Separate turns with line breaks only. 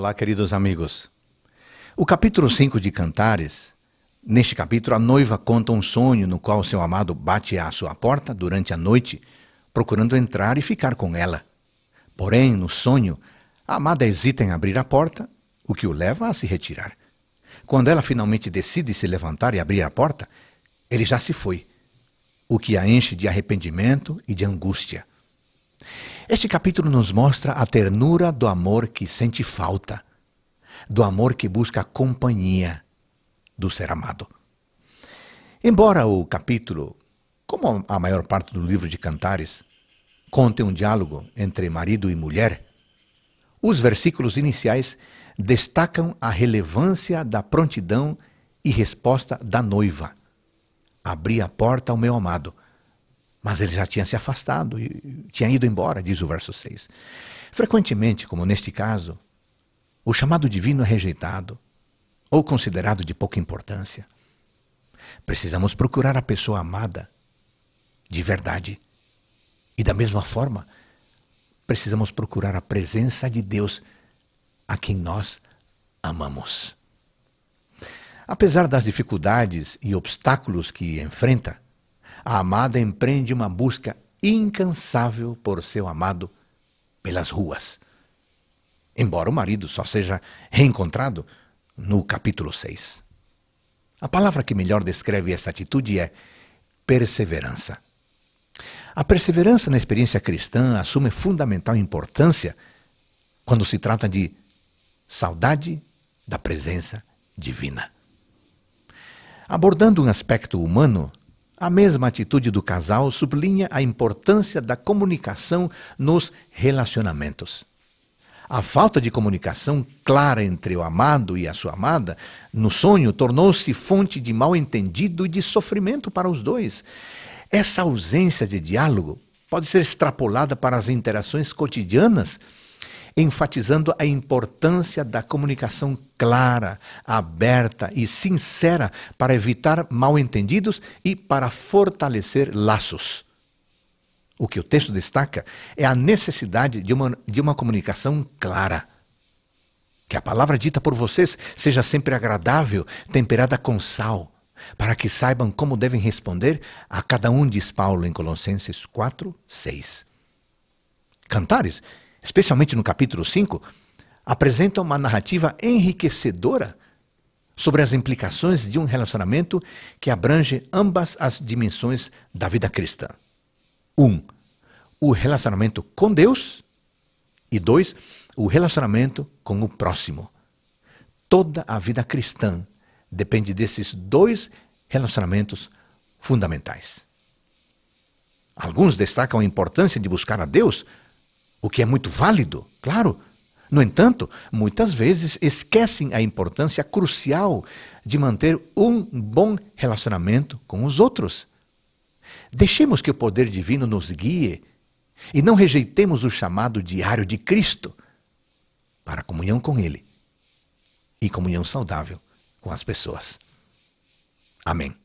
Olá, queridos amigos. O capítulo 5 de Cantares, neste capítulo, a noiva conta um sonho no qual seu amado bate à sua porta durante a noite, procurando entrar e ficar com ela. Porém, no sonho, a amada hesita em abrir a porta, o que o leva a se retirar. Quando ela finalmente decide se levantar e abrir a porta, ele já se foi, o que a enche de arrependimento e de angústia. Este capítulo nos mostra a ternura do amor que sente falta, do amor que busca a companhia do ser amado. Embora o capítulo, como a maior parte do livro de Cantares, conte um diálogo entre marido e mulher, os versículos iniciais destacam a relevância da prontidão e resposta da noiva. Abri a porta ao meu amado, mas ele já tinha se afastado e tinha ido embora, diz o verso 6. Frequentemente, como neste caso, o chamado divino é rejeitado ou considerado de pouca importância. Precisamos procurar a pessoa amada de verdade. E da mesma forma, precisamos procurar a presença de Deus a quem nós amamos. Apesar das dificuldades e obstáculos que enfrenta, a amada empreende uma busca incansável por seu amado pelas ruas. Embora o marido só seja reencontrado no capítulo 6. A palavra que melhor descreve essa atitude é perseverança. A perseverança na experiência cristã assume fundamental importância quando se trata de saudade da presença divina. Abordando um aspecto humano a mesma atitude do casal sublinha a importância da comunicação nos relacionamentos. A falta de comunicação clara entre o amado e a sua amada no sonho tornou-se fonte de mal-entendido e de sofrimento para os dois. Essa ausência de diálogo pode ser extrapolada para as interações cotidianas enfatizando a importância da comunicação clara, aberta e sincera para evitar mal-entendidos e para fortalecer laços. O que o texto destaca é a necessidade de uma, de uma comunicação clara. Que a palavra dita por vocês seja sempre agradável, temperada com sal, para que saibam como devem responder a cada um, diz Paulo em Colossenses 4, 6. Cantares especialmente no capítulo 5, apresenta uma narrativa enriquecedora sobre as implicações de um relacionamento que abrange ambas as dimensões da vida cristã. 1. Um, o relacionamento com Deus e 2. O relacionamento com o próximo. Toda a vida cristã depende desses dois relacionamentos fundamentais. Alguns destacam a importância de buscar a Deus o que é muito válido, claro. No entanto, muitas vezes esquecem a importância crucial de manter um bom relacionamento com os outros. Deixemos que o poder divino nos guie e não rejeitemos o chamado diário de Cristo para comunhão com Ele e comunhão saudável com as pessoas. Amém.